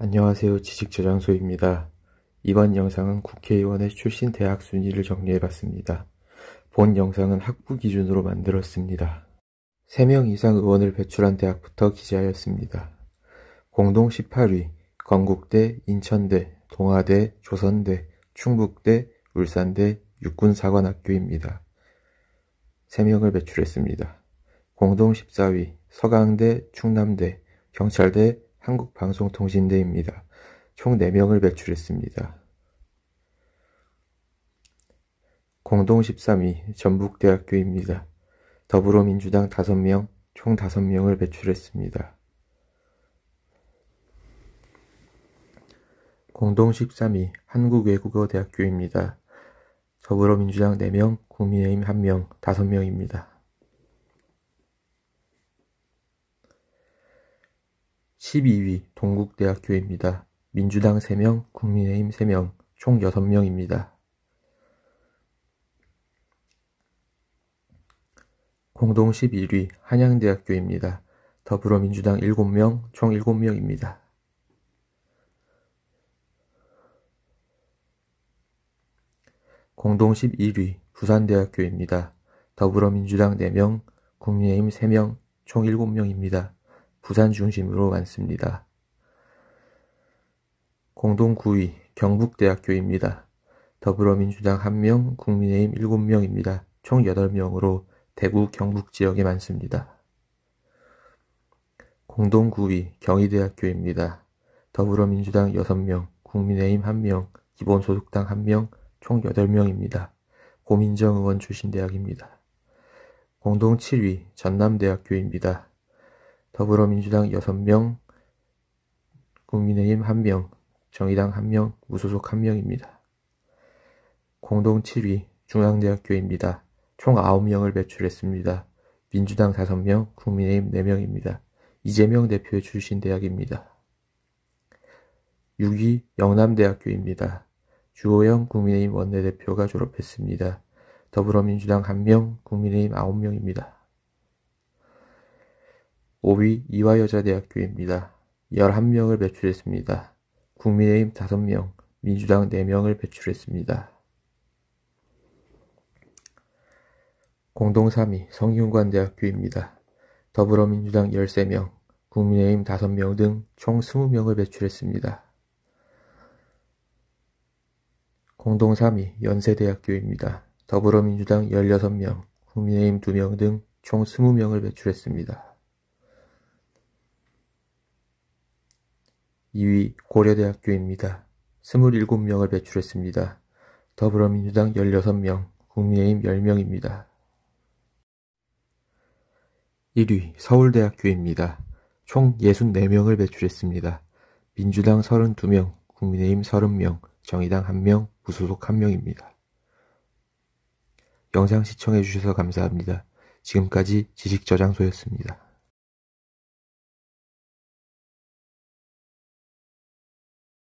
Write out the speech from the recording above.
안녕하세요. 지식저장소입니다. 이번 영상은 국회의원의 출신 대학 순위를 정리해봤습니다. 본 영상은 학부 기준으로 만들었습니다. 3명 이상 의원을 배출한 대학부터 기재하였습니다. 공동 18위, 건국대, 인천대, 동아대, 조선대, 충북대, 울산대, 육군사관학교입니다. 3명을 배출했습니다. 공동 14위, 서강대, 충남대, 경찰대, 한국방송통신대입니다. 총 4명을 배출했습니다. 공동 13위 전북대학교입니다. 더불어민주당 5명, 총 5명을 배출했습니다. 공동 13위 한국외국어대학교입니다. 더불어민주당 4명, 국민의힘 1명, 5명입니다. 12위 동국대학교입니다. 민주당 3명, 국민의힘 3명, 총 6명입니다. 공동 11위 한양대학교입니다. 더불어민주당 7명, 총 7명입니다. 공동 11위 부산대학교입니다. 더불어민주당 4명, 국민의힘 3명, 총 7명입니다. 부산 중심으로 많습니다. 공동 9위 경북대학교입니다. 더불어민주당 1명, 국민의힘 7명입니다. 총 8명으로 대구 경북 지역에 많습니다. 공동 9위 경희대학교입니다. 더불어민주당 6명, 국민의힘 1명, 기본소득당 1명, 총 8명입니다. 고민정 의원 출신 대학입니다. 공동 7위 전남대학교입니다. 더불어민주당 6명, 국민의힘 1명, 정의당 1명, 무소속 1명입니다. 공동 7위 중앙대학교입니다. 총 9명을 배출했습니다. 민주당 5명, 국민의힘 4명입니다. 이재명 대표의 출신 대학입니다. 6위 영남대학교입니다. 주호영 국민의힘 원내대표가 졸업했습니다. 더불어민주당 1명, 국민의힘 9명입니다. 5위 이화여자대학교입니다. 11명을 배출했습니다. 국민의힘 5명, 민주당 4명을 배출했습니다. 공동 3위 성균관대학교입니다. 더불어민주당 13명, 국민의힘 5명 등 총 20명을 배출했습니다. 공동 3위 연세대학교입니다. 더불어민주당 16명, 국민의힘 2명 등 총 20명을 배출했습니다. 2위 고려대학교입니다. 27명을 배출했습니다. 더불어민주당 16명, 국민의힘 10명입니다. 1위 서울대학교입니다. 총 64명을 배출했습니다. 민주당 32명, 국민의힘 30명, 정의당 1명, 무소속 1명입니다. 영상 시청해주셔서 감사합니다. 지금까지 지식저장소였습니다.